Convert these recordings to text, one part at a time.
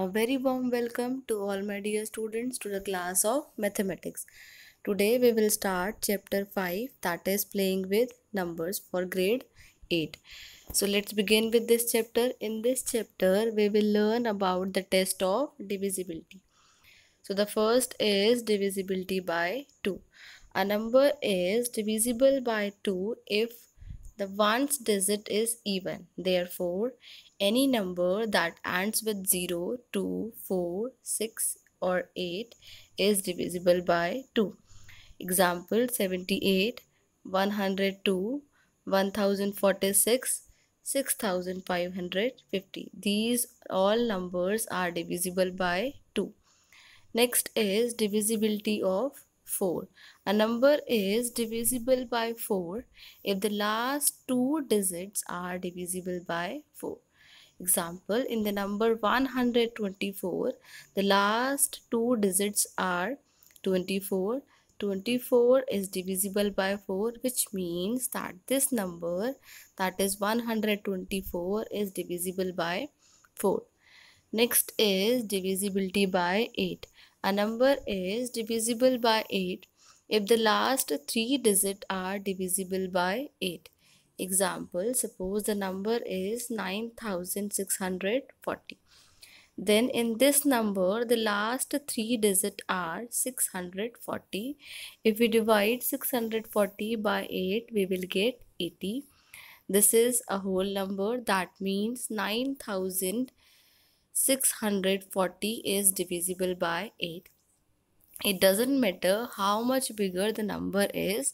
A very warm welcome to all my dear students to the class of mathematics. Today we will start chapter 5 that is playing with numbers for grade 8. So let's begin with this chapter. In this chapter we will learn about the test of divisibility. So the first is divisibility by 2. A number is divisible by 2 if the ones digit is even. Therefore, any number that ends with 0, 2, 4, 6 or 8 is divisible by 2. Example 78, 102, 1046, 6550. These all numbers are divisible by 2. Next is divisibility of 4. A number is divisible by 4 if the last two digits are divisible by 4. Example, in the number 124, the last two digits are 24. 24 is divisible by 4 which means that this number that is 124 is divisible by 4. Next is divisibility by 8. A number is divisible by 8 if the last three digits are divisible by 8. Example, suppose the number is 9640. Then in this number, the last three digits are 640. If we divide 640 by 8, we will get 80. This is a whole number. That means 9640 is divisible by 8 it doesn't matter how much bigger the number is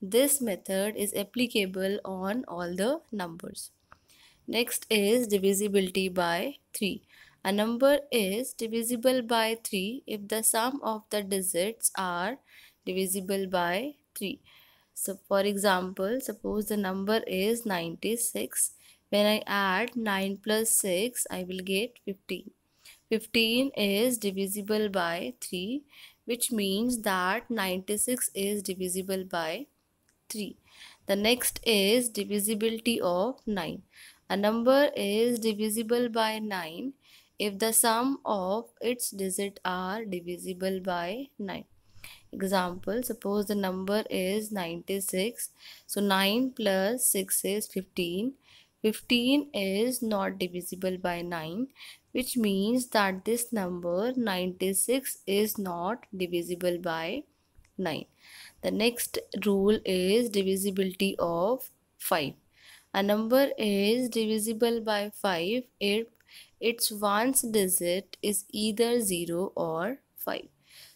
this method is applicable on all the numbers. Next is divisibility by 3. A number is divisible by 3 if the sum of the digits are divisible by 3. So for example, suppose the number is 96. When I add 9 plus 6, I will get 15. 15 is divisible by 3 which means that 96 is divisible by 3. The next is divisibility of 9. A number is divisible by 9 if the sum of its digits are divisible by 9. Example, suppose the number is 96. So 9 plus 6 is 15. 15 is not divisible by 9 which means that this number 96 is not divisible by 9. The next rule is divisibility of 5. A number is divisible by 5 if its ones digit is either 0 or 5.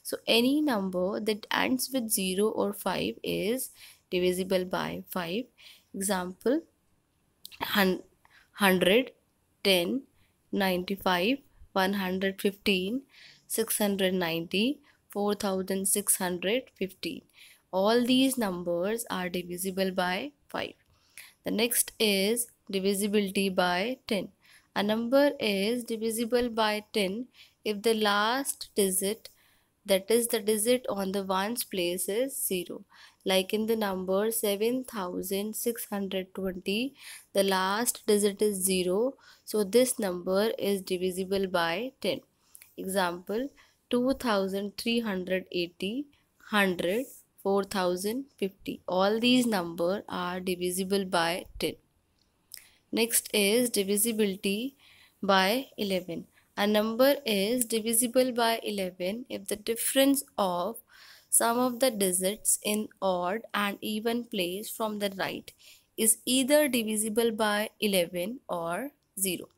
So any number that ends with 0 or 5 is divisible by 5. Example 100, 10, 95, 115, 690, 4615 all these numbers are divisible by 5 the next is divisibility by 10 a number is divisible by 10 if the last digit that is the digit on the ones place is 0 like in the number 7620 the last digit is 0 so this number is divisible by 10 example 2380 100 4050 all these number are divisible by 10 next is divisibility by 11 a number is divisible by 11 if the difference of sum of the digits in odd and even place from the right is either divisible by 11 or 0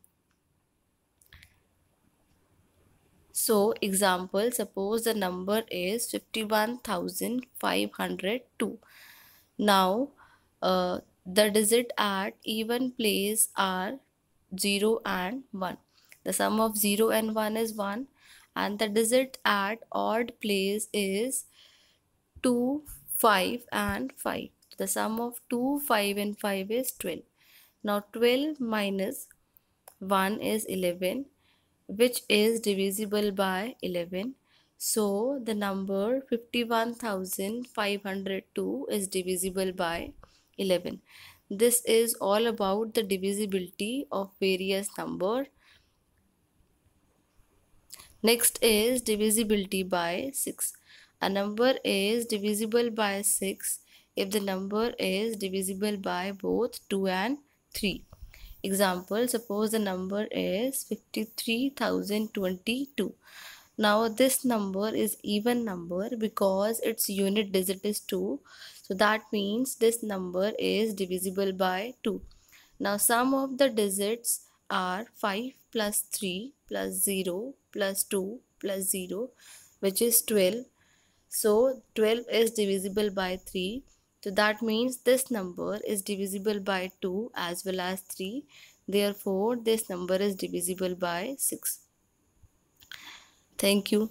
So example, suppose the number is 51,502. Now uh, the digit at even place are 0 and 1. The sum of 0 and 1 is 1 and the digit at odd place is 2, 5 and 5. The sum of 2, 5 and 5 is 12. Now 12 minus 1 is 11 which is divisible by 11. So the number 51,502 is divisible by 11. This is all about the divisibility of various number. Next is divisibility by 6. A number is divisible by 6 if the number is divisible by both 2 and 3. Example, suppose the number is 53,022. Now this number is even number because its unit digit is 2. So that means this number is divisible by 2. Now sum of the digits are 5 plus 3 plus 0 plus 2 plus 0 which is 12. So 12 is divisible by 3 so that means this number is divisible by 2 as well as 3. Therefore, this number is divisible by 6. Thank you.